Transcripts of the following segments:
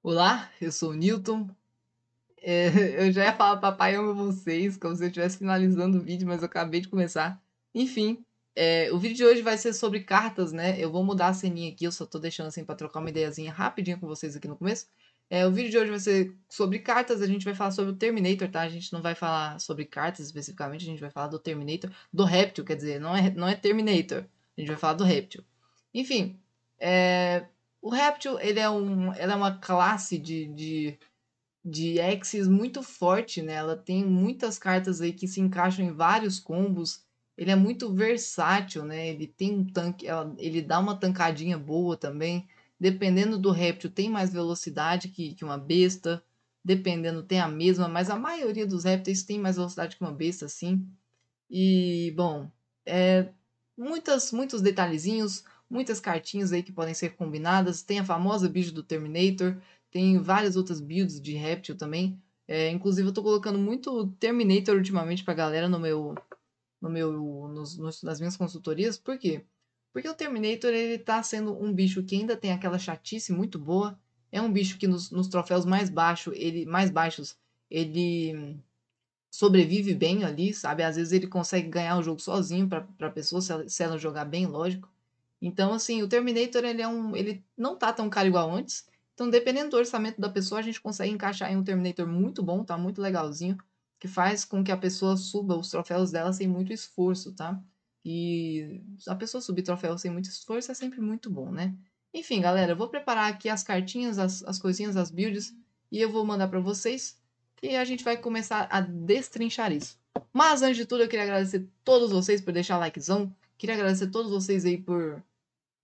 Olá, eu sou o Newton. É, eu já ia falar papai amo vocês, como se eu estivesse finalizando o vídeo, mas eu acabei de começar. Enfim, é, o vídeo de hoje vai ser sobre cartas, né? Eu vou mudar a ceninha aqui, eu só tô deixando assim pra trocar uma ideiazinha rapidinha com vocês aqui no começo. É, o vídeo de hoje vai ser sobre cartas, a gente vai falar sobre o Terminator, tá? A gente não vai falar sobre cartas especificamente, a gente vai falar do Terminator, do Reptil, quer dizer, não é, não é Terminator, a gente vai falar do Reptil. Enfim, é, o Reptil, ele é, um, ela é uma classe de, de, de Axis muito forte, né? Ela tem muitas cartas aí que se encaixam em vários combos. Ele é muito versátil, né? Ele tem um tanque, ela, ele dá uma tancadinha boa também. Dependendo do Reptil, tem mais velocidade que, que uma besta. Dependendo, tem a mesma, mas a maioria dos répteis tem mais velocidade que uma besta, assim. E, bom, é, muitas, muitos detalhezinhos muitas cartinhas aí que podem ser combinadas. Tem a famosa build do Terminator, tem várias outras builds de Reptil também. É, inclusive eu tô colocando muito Terminator ultimamente pra galera no meu, no meu, nos, nos, nas minhas consultorias. Por quê? Porque o Terminator ele tá sendo um bicho que ainda tem aquela chatice muito boa. É um bicho que nos, nos troféus mais baixo, ele mais baixos, ele sobrevive bem ali, sabe? Às vezes ele consegue ganhar o jogo sozinho para pessoa se ela, se ela jogar bem, lógico. Então, assim, o Terminator, ele é um. ele não tá tão caro igual antes. Então, dependendo do orçamento da pessoa, a gente consegue encaixar em um Terminator muito bom, tá? Muito legalzinho. Que faz com que a pessoa suba os troféus dela sem muito esforço, tá? E a pessoa subir troféus sem muito esforço é sempre muito bom, né? Enfim, galera, eu vou preparar aqui as cartinhas, as, as coisinhas, as builds, e eu vou mandar para vocês, que a gente vai começar a destrinchar isso. Mas antes de tudo, eu queria agradecer todos vocês por deixar likezão, queria agradecer todos vocês aí por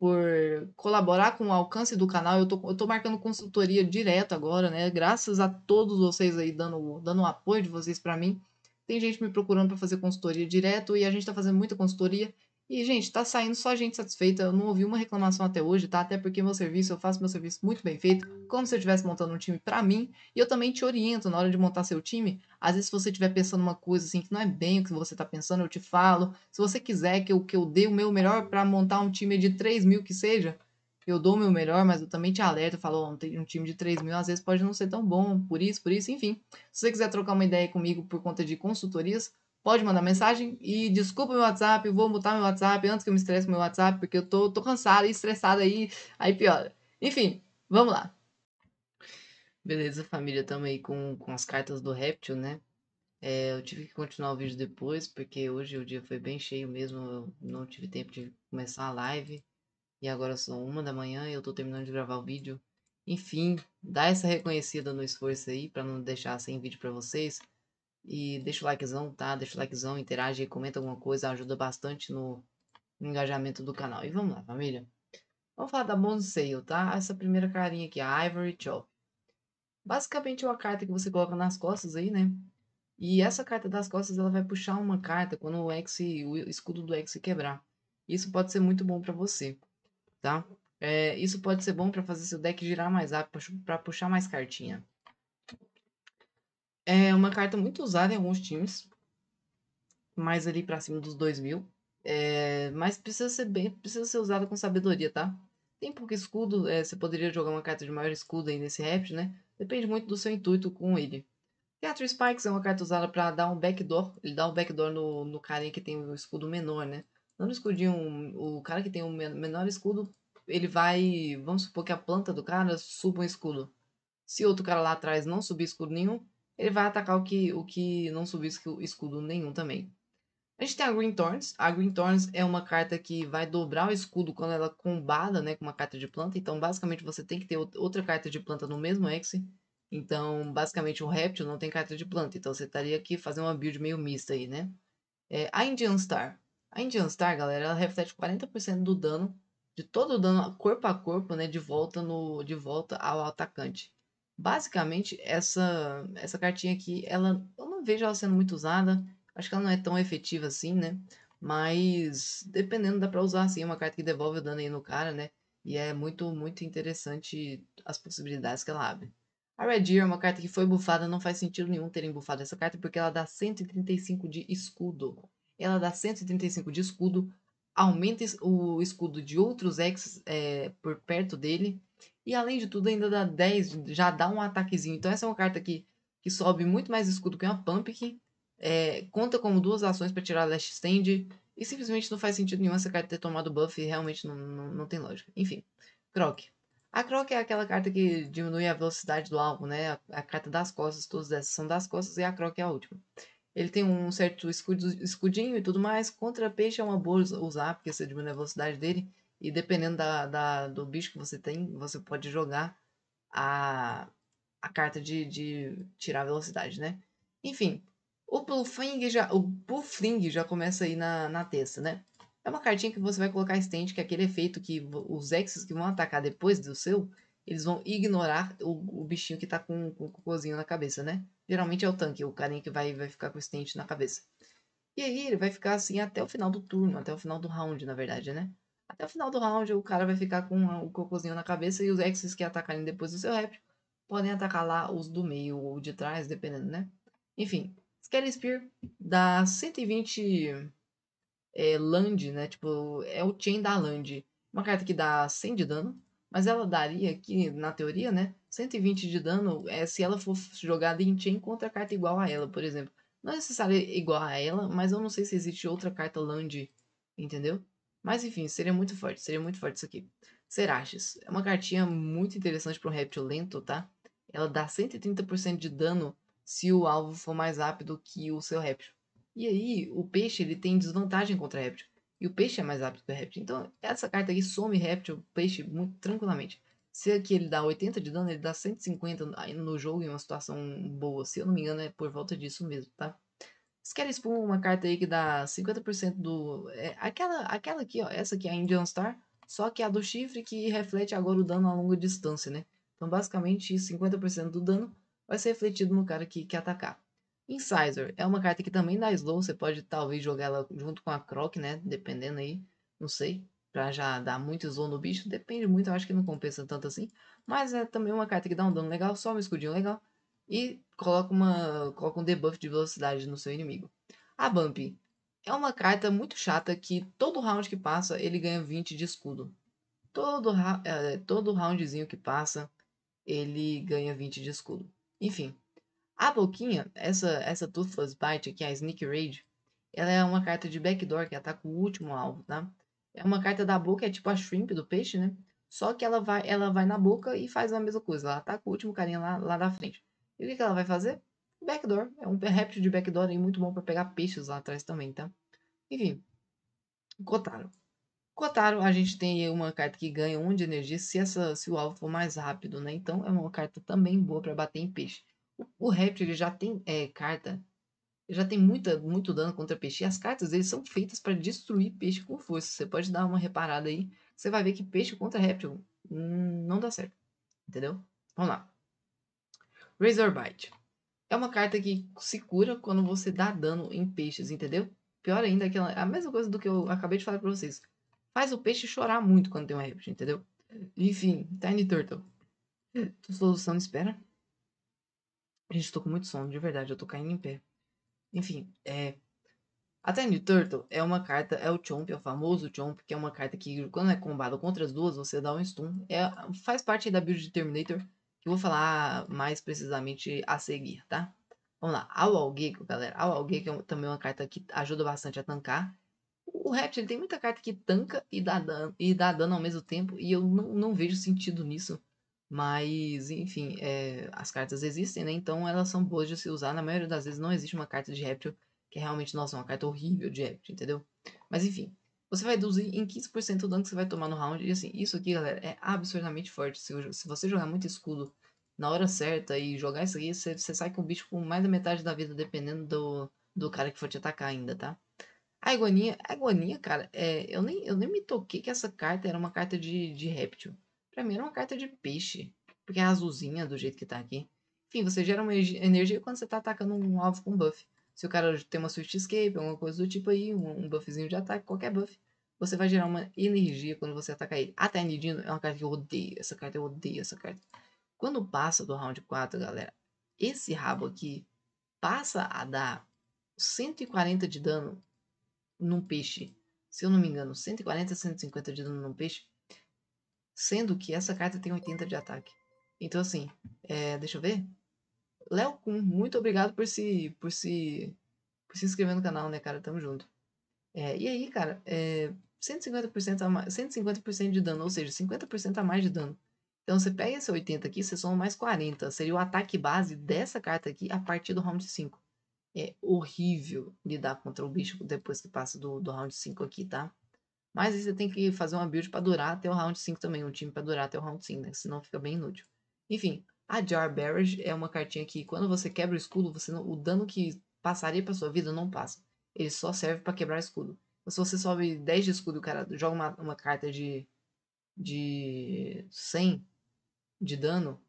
por colaborar com o alcance do canal. Eu tô, eu tô marcando consultoria direto agora, né? Graças a todos vocês aí dando, dando o apoio de vocês para mim. Tem gente me procurando para fazer consultoria direto e a gente está fazendo muita consultoria. E, gente, tá saindo só gente satisfeita. Eu não ouvi uma reclamação até hoje, tá? Até porque meu serviço, eu faço meu serviço muito bem feito, como se eu estivesse montando um time para mim. E eu também te oriento na hora de montar seu time. Às vezes, se você estiver pensando uma coisa assim que não é bem o que você tá pensando, eu te falo. Se você quiser que eu, que eu dê o meu melhor para montar um time de 3 mil que seja, eu dou o meu melhor, mas eu também te alerto, falo, oh, um time de 3 mil às vezes pode não ser tão bom, por isso, por isso, enfim. Se você quiser trocar uma ideia comigo por conta de consultorias, pode mandar mensagem. E desculpa meu WhatsApp, vou mutar meu WhatsApp antes que eu me estresse com meu WhatsApp, porque eu tô, tô cansada e estressada aí, aí piora. Enfim, vamos lá. Beleza, família, estamos aí com, com as cartas do réptil, né? É, eu tive que continuar o vídeo depois, porque hoje o dia foi bem cheio mesmo, eu não tive tempo de começar a live. E agora são uma da manhã e eu tô terminando de gravar o vídeo. Enfim, dá essa reconhecida no esforço aí, para não deixar sem vídeo para vocês. E deixa o likezão, tá? Deixa o likezão, interage comenta alguma coisa, ajuda bastante no, engajamento do canal. E vamos lá, família. Vamos falar da Bonsei, tá? Essa primeira carinha aqui, a Ivory Chop. Basicamente é uma carta que você coloca nas costas aí, né? E essa carta das costas ela vai puxar uma carta quando o X, o escudo do X quebrar. Isso pode ser muito bom para você, tá? É, isso pode ser bom para fazer seu deck girar mais rápido, para puxar mais cartinha. É uma carta muito usada em alguns times, mais ali para cima dos mil. É, mas precisa ser bem, precisa ser usada com sabedoria, tá? Tem pouco escudo, é, você poderia jogar uma carta de maior escudo aí nesse raft, né? Depende muito do seu intuito com ele. Teatro Spikes é uma carta usada para dar um backdoor. Ele dá um backdoor no, no cara que tem o um escudo menor, né? Não no escudinho, o cara que tem o um menor escudo, ele vai. Vamos supor que a planta do cara suba um escudo. Se outro cara lá atrás não subir escudo nenhum, ele vai atacar o que, o que não subiu escudo nenhum também. A gente tem a Green Thorns. A Green Thorns é uma carta que vai dobrar o escudo quando ela combada né, com uma carta de planta. Então, basicamente, você tem que ter outra carta de planta no mesmo exe. Então, basicamente, o Reptil não tem carta de planta. Então, você estaria aqui fazendo uma build meio mista aí, né? É, a Indian Star. A Indian Star, galera, ela reflete 40% do dano, de todo o dano corpo a corpo, né? De volta, no, de volta ao atacante. Basicamente, essa, essa cartinha aqui, ela, eu não vejo ela sendo muito usada. Acho que ela não é tão efetiva assim, né? Mas, dependendo, dá pra usar, assim, uma carta que devolve o dano aí no cara, né? E é muito, muito interessante as possibilidades que ela abre. A Red Deer é uma carta que foi bufada, não faz sentido nenhum terem bufado essa carta, porque ela dá 135 de escudo. Ela dá 135 de escudo, aumenta o escudo de outros ex é, eh, por perto dele, e além de tudo, ainda dá 10, já dá um ataquezinho. Então essa é uma carta que, que sobe muito mais escudo que uma Pumpkin. É, conta como duas ações para tirar Last Stand. E simplesmente não faz sentido nenhum essa carta ter tomado buff. Realmente não, não, não tem lógica. Enfim, Croc. A Croc é aquela carta que diminui a velocidade do alvo, né? A, a carta das costas, todas essas são das costas. E a Croc é a última. Ele tem um certo escudo, escudinho e tudo mais. Contra peixe é uma boa usar, porque você diminui a velocidade dele. E dependendo da, da, do bicho que você tem, você pode jogar a, a carta de, de tirar velocidade, né? Enfim, o bluffing já, o Buffling já começa aí na, na terça, né? É uma cartinha que você vai colocar stand, que é aquele efeito que os exes que vão atacar depois do seu, eles vão ignorar o, o bichinho que tá com, com o cocôzinho na cabeça, né? Geralmente é o tanque, o carinha que vai, vai ficar com o stand na cabeça. E aí ele vai ficar assim até o final do turno, até o final do round, na verdade, né? Até o final do round, o cara vai ficar com o cocôzinho na cabeça e os exes que atacarem depois do seu réptil podem atacar lá os do meio ou de trás, dependendo, né? Enfim, Skelly Spear dá 120 é, eh, land, né? Tipo, é o chain da land. Uma carta que dá 100 de dano, mas ela daria aqui, na teoria, né? 120 de dano é se ela for jogada em chain contra carta igual a ela, por exemplo. Não é necessário igual a ela, mas eu não sei se existe outra carta land, entendeu? Mas enfim, seria muito forte, seria muito forte isso aqui. Serachis. É uma cartinha muito interessante para um réptil lento, tá? Ela dá 130% de dano se o alvo for mais rápido que o seu réptil. E aí, o peixe ele tem desvantagem contra réptil. E o peixe é mais rápido que o réptil. Então, essa carta aqui some réptil, peixe, muito tranquilamente. Se aqui ele dá 80 de dano, ele dá 150 no jogo em uma situação boa. Se eu não me engano, é por volta disso mesmo, tá? Vocês querem expor uma carta aí que dá 50% do. É, aquela, aquela aqui, ó. Essa aqui é a Indian Star. Só que é a do chifre que reflete agora o dano a longa distância, né? Então, basicamente, 50% do dano vai ser refletido no cara que, que atacar. Incisor é uma carta que também dá slow. Você pode talvez jogar ela junto com a Croc, né? Dependendo aí. Não sei. Pra já dar muito slow no bicho. Depende muito. Eu acho que não compensa tanto assim. Mas é também uma carta que dá um dano legal. Só um escudinho legal e coloca, uma, coloca um debuff de velocidade no seu inimigo. A Bump é uma carta muito chata que todo round que passa ele ganha 20 de escudo. Todo, é, todo roundzinho que passa ele ganha 20 de escudo. Enfim, a boquinha, essa, essa Toothless Bite aqui, a Sneak Raid, ela é uma carta de backdoor que ataca o último alvo, tá? É uma carta da boca, é tipo a shrimp do peixe, né? Só que ela vai, ela vai na boca e faz a mesma coisa. Ela ataca o último carinha lá, lá da frente. E o que, que ela vai fazer? Backdoor. É um réptil de backdoor aí muito bom para pegar peixes lá atrás também, tá? Enfim. Kotaro. Kotaro, a gente tem uma carta que ganha 1 um de energia se, essa, se o alvo for mais rápido, né? Então é uma carta também boa para bater em peixe. O, o réptil ele já tem é, carta já tem muita, muito dano contra peixe. E as cartas eles são feitas para destruir peixe com força. Você pode dar uma reparada aí. Você vai ver que peixe contra réptil hum, não dá certo. Entendeu? Vamos lá. Razor Bite. É uma carta que se cura quando você dá dano em peixes, entendeu? Pior ainda, é a mesma coisa do que eu acabei de falar pra vocês. Faz o peixe chorar muito quando tem um réptil, entendeu? Enfim, Tiny Turtle. Tô solução, espera. Gente, tô com muito sono, de verdade, eu tô caindo em pé. Enfim, é. A Tiny Turtle é uma carta, é o Chomp, é o famoso Chomp, que é uma carta que quando é combada contra as duas, você dá um stun. É, faz parte da build de Terminator vou falar mais precisamente a seguir, tá? Vamos lá, ao alguém, galera. Ao que é também é uma carta que ajuda bastante a tancar. O Reptil tem muita carta que tanca e dá dano, e dá dano ao mesmo tempo, e eu não, não vejo sentido nisso. Mas, enfim, é, as cartas existem, né? Então elas são boas de se usar. Na maioria das vezes não existe uma carta de Reptil que é realmente, nossa, uma carta horrível de Reptil, entendeu? Mas enfim, você vai reduzir em 15% o dano que você vai tomar no round. E assim, isso aqui, galera, é absurdamente forte. Se, se você jogar muito escudo na hora certa e jogar isso aqui, você, você sai com o bicho com mais da metade da vida, dependendo do, do cara que for te atacar ainda, tá? A iguaninha, a cara, é, eu, nem, eu nem me toquei que essa carta era uma carta de, de réptil. Pra mim era uma carta de peixe, porque é azulzinha do jeito que tá aqui. Enfim, você gera uma energia quando você tá atacando um alvo com buff. Se o cara tem uma Swift Escape, alguma coisa do tipo aí, um, um buffzinho de ataque, qualquer buff, você vai gerar uma energia quando você atacar ele. Até Nidino é uma carta que eu odeio. Essa carta eu odeio essa carta. Quando passa do round 4, galera, esse rabo aqui passa a dar 140 de dano num peixe. Se eu não me engano, 140, 150 de dano num peixe. Sendo que essa carta tem 80 de ataque. Então, assim, é, deixa eu ver. Léo Kun, muito obrigado por se, por, se, por se inscrever no canal, né, cara? Tamo junto. É, e aí, cara, é, 150% a mais, 150% de dano, ou seja, 50% a mais de dano. Então você pega esse 80 aqui, você soma mais 40. Seria o ataque base dessa carta aqui a partir do round 5. É horrível lidar contra o bicho depois que passa do, do round 5 aqui, tá? Mas aí você tem que fazer uma build para durar até o round 5 também, um time para durar até o round 5, né? Senão fica bem inútil. Enfim, a Jar Barrage é uma cartinha que quando você quebra o escudo, você não, o dano que passaria para sua vida não passa. Ele só serve para quebrar escudo se você sobe 10 de escudo e o cara joga uma, uma carta de, de 100 de dano,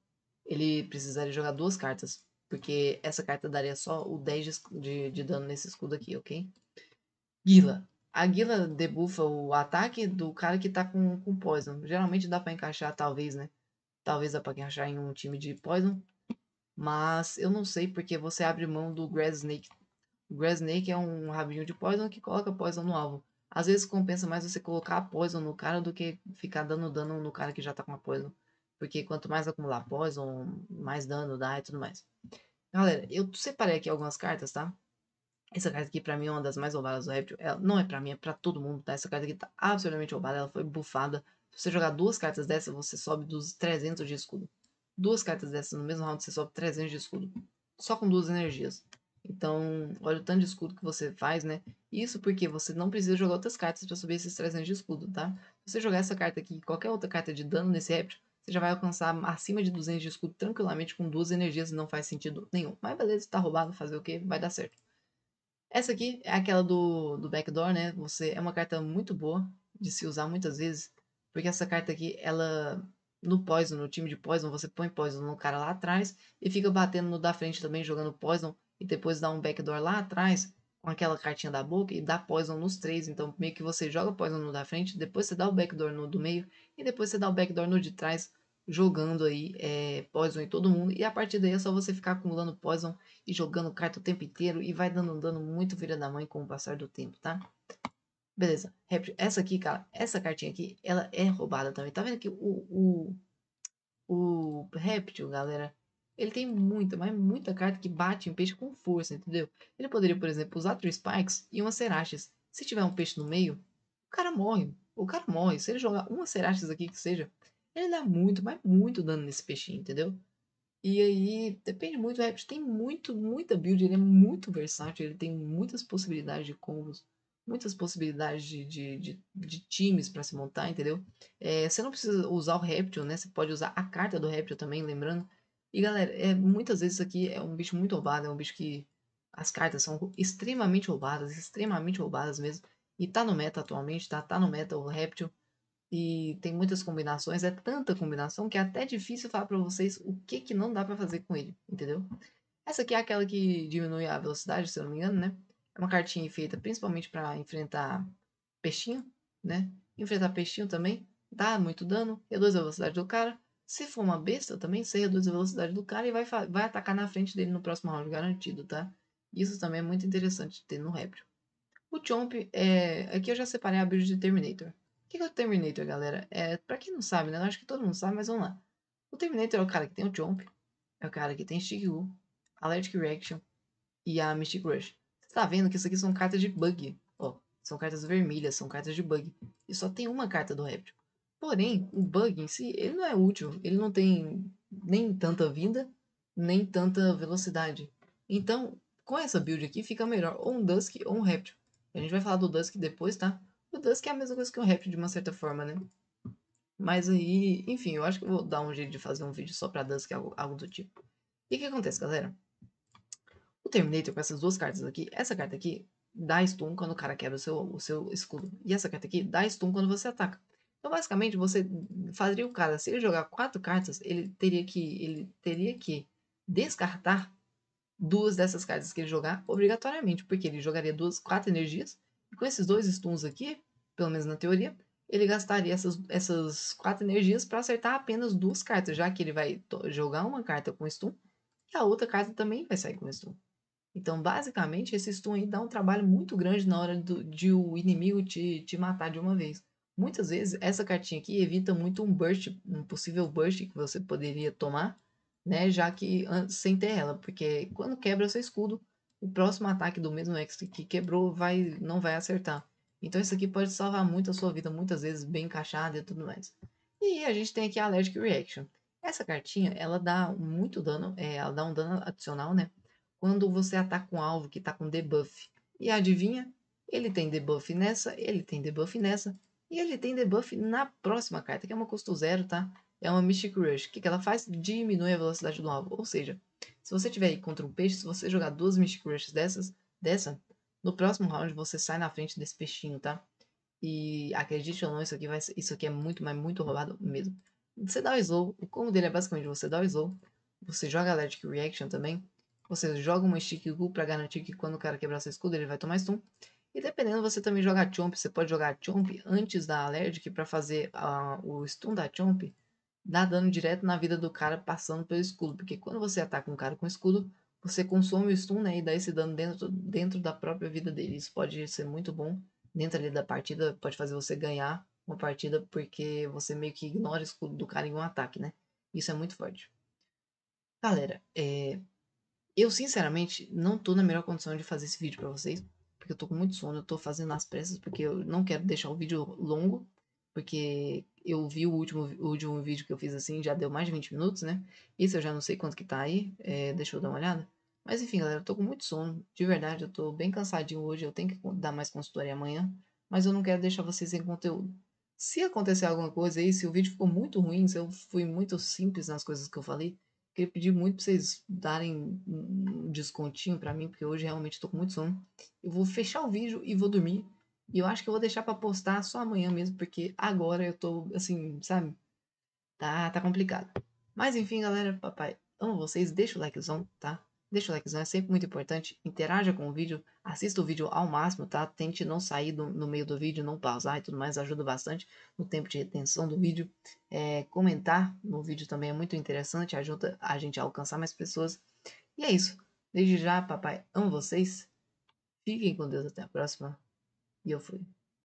ele precisaria jogar duas cartas. Porque essa carta daria só o 10 de, de, de dano nesse escudo aqui, ok? Guila. A Guila debufa o ataque do cara que tá com, com Poison. Geralmente dá para encaixar, talvez, né? Talvez dá pra encaixar em um time de Poison. Mas eu não sei porque você abre mão do Grass Snake o Grass Snake é um rabinho de Poison que coloca Poison no alvo. Às vezes compensa mais você colocar Poison no cara do que ficar dando dano no cara que já tá com a Poison. Porque quanto mais acumular Poison, mais dano dá e tudo mais. Galera, eu separei aqui algumas cartas, tá? Essa carta aqui pra mim é uma das mais roubadas do Reptil. Ela não é pra mim, é pra todo mundo, tá? Essa carta aqui tá absolutamente roubada, ela foi bufada. Se você jogar duas cartas dessa, você sobe dos 300 de escudo. Duas cartas dessas no mesmo round, você sobe 300 de escudo. Só com duas energias. Então, olha o tanto de escudo que você faz, né? Isso porque você não precisa jogar outras cartas para subir esses 300 de escudo, tá? Se você jogar essa carta aqui, qualquer outra carta de dano nesse réptil, você já vai alcançar acima de 200 de escudo tranquilamente com duas energias e não faz sentido nenhum. Mas beleza, tá roubado, fazer o quê Vai dar certo. Essa aqui é aquela do, do Backdoor, né? Você é uma carta muito boa de se usar muitas vezes, porque essa carta aqui, ela no Poison, no time de Poison, você põe Poison no cara lá atrás e fica batendo no da frente também, jogando Poison e depois dá um backdoor lá atrás com aquela cartinha da boca e dá poison nos três. Então, meio que você joga poison no da frente, depois você dá o backdoor no do meio e depois você dá o backdoor no de trás, jogando aí é, poison em todo mundo. E a partir daí é só você ficar acumulando poison e jogando carta o tempo inteiro e vai dando um dano muito filha da mãe com o passar do tempo, tá? Beleza, essa aqui, cara, essa cartinha aqui, ela é roubada também. Tá vendo que o, o, o réptil, galera, ele tem muita, mas muita carta que bate em peixe com força, entendeu? Ele poderia, por exemplo, usar três spikes e uma serachis. Se tiver um peixe no meio, o cara morre. O cara morre. Se ele jogar uma serachis aqui que seja, ele dá muito, mas muito dano nesse peixinho, entendeu? E aí, depende muito, do é, tem muito, muita build, ele é muito versátil, ele tem muitas possibilidades de combos, muitas possibilidades de, de, de, de times para se montar, entendeu? É, você não precisa usar o Raptor, né? Você pode usar a carta do Raptor também, lembrando e galera, é, muitas vezes isso aqui é um bicho muito roubado, é um bicho que as cartas são extremamente roubadas, extremamente roubadas mesmo. E tá no meta atualmente, tá, tá no meta o Reptil. E tem muitas combinações, é tanta combinação que é até difícil falar para vocês o que que não dá para fazer com ele, entendeu? Essa aqui é aquela que diminui a velocidade, se eu não me engano, né? É uma cartinha feita principalmente para enfrentar peixinho, né? Enfrentar peixinho também, dá muito dano, reduz a velocidade do cara se for uma besta, também você reduz a velocidade do cara e vai, vai atacar na frente dele no próximo round, garantido, tá? Isso também é muito interessante de ter no Rébrio. O Chomp, é... aqui eu já separei a build de Terminator. O que é o Terminator, galera? É, pra quem não sabe, né? Eu acho que todo mundo sabe, mas vamos lá. O Terminator é o cara que tem o Chomp, é o cara que tem Shigu, Allergic Reaction e a Mystic Rush. Você tá vendo que isso aqui são cartas de bug. Ó, são cartas vermelhas, são cartas de bug. E só tem uma carta do Réptil. Porém, o bug em si, ele não é útil, ele não tem nem tanta vida, nem tanta velocidade. Então, com essa build aqui, fica melhor ou um Dusk ou um Raptor. A gente vai falar do Dusk depois, tá? O Dusk é a mesma coisa que um Raptor, de uma certa forma, né? Mas aí, enfim, eu acho que eu vou dar um jeito de fazer um vídeo só pra Dusk, algo, algo do tipo. E o que acontece, galera? O Terminator com essas duas cartas aqui, essa carta aqui dá stun quando o cara quebra o seu, o seu escudo. E essa carta aqui dá stun quando você ataca. Então, basicamente, você faria o cara, se ele jogar quatro cartas, ele teria que, ele teria que descartar duas dessas cartas que ele jogar obrigatoriamente, porque ele jogaria duas, quatro energias, e com esses dois stuns aqui, pelo menos na teoria, ele gastaria essas, essas quatro energias para acertar apenas duas cartas, já que ele vai jogar uma carta com stun e a outra carta também vai sair com stun. Então, basicamente, esse stun aí dá um trabalho muito grande na hora do, de o inimigo te, te matar de uma vez. Muitas vezes essa cartinha aqui evita muito um burst, um possível burst que você poderia tomar, né? Já que sem ter ela, porque quando quebra seu escudo, o próximo ataque do mesmo extra que quebrou vai não vai acertar. Então isso aqui pode salvar muito a sua vida, muitas vezes bem encaixada e tudo mais. E a gente tem aqui a Allergic Reaction. Essa cartinha, ela dá muito dano, é, ela dá um dano adicional, né? Quando você ataca um alvo que está com debuff. E adivinha? Ele tem debuff nessa, ele tem debuff nessa, e ele tem debuff na próxima carta, que é uma custo zero, tá? É uma Mystic Rush. O que, que ela faz? Diminui a velocidade do alvo. Ou seja, se você tiver aí contra um peixe, se você jogar duas Mystic Rushes dessas, dessa, no próximo round você sai na frente desse peixinho, tá? E acredite ou não, isso aqui, vai, isso aqui é muito, mas muito roubado mesmo. Você dá o slow, o combo dele é basicamente você dá o slow, você joga a Electric Reaction também, você joga uma Stick Ghoul pra garantir que quando o cara quebrar seu escudo ele vai tomar stun, e dependendo, você também joga Chomp. Você pode jogar Chomp antes da Allergic para fazer uh, o stun da Chomp dar dano direto na vida do cara passando pelo escudo. Porque quando você ataca um cara com escudo, você consome o stun né, e dá esse dano dentro, dentro da própria vida dele. Isso pode ser muito bom dentro ali da partida, pode fazer você ganhar uma partida porque você meio que ignora o escudo do cara em um ataque, né? Isso é muito forte. Galera, é... eu sinceramente não tô na melhor condição de fazer esse vídeo para vocês, porque eu tô com muito sono, eu tô fazendo as pressas, porque eu não quero deixar o vídeo longo, porque eu vi o último, o último vídeo que eu fiz assim, já deu mais de 20 minutos, né? Isso eu já não sei quanto que tá aí, é, deixa eu dar uma olhada. Mas enfim, galera, eu tô com muito sono, de verdade, eu tô bem cansadinho hoje, eu tenho que dar mais consultoria amanhã, mas eu não quero deixar vocês sem conteúdo. Se acontecer alguma coisa aí, se o vídeo ficou muito ruim, se eu fui muito simples nas coisas que eu falei, Queria pedir muito para vocês darem um descontinho para mim, porque hoje realmente estou com muito sono. Eu vou fechar o vídeo e vou dormir. E eu acho que eu vou deixar para postar só amanhã mesmo, porque agora eu tô assim, sabe? Tá, tá complicado. Mas enfim, galera, papai, amo vocês, deixa o likezão, tá? Deixa o likezão, é sempre muito importante. Interaja com o vídeo, assista o vídeo ao máximo, tá? Tente não sair do, no meio do vídeo, não pausar e tudo mais, ajuda bastante no tempo de retenção do vídeo. É, comentar no vídeo também é muito interessante, ajuda a gente a alcançar mais pessoas. E é isso. Desde já, papai, amo vocês. Fiquem com Deus até a próxima. E eu fui.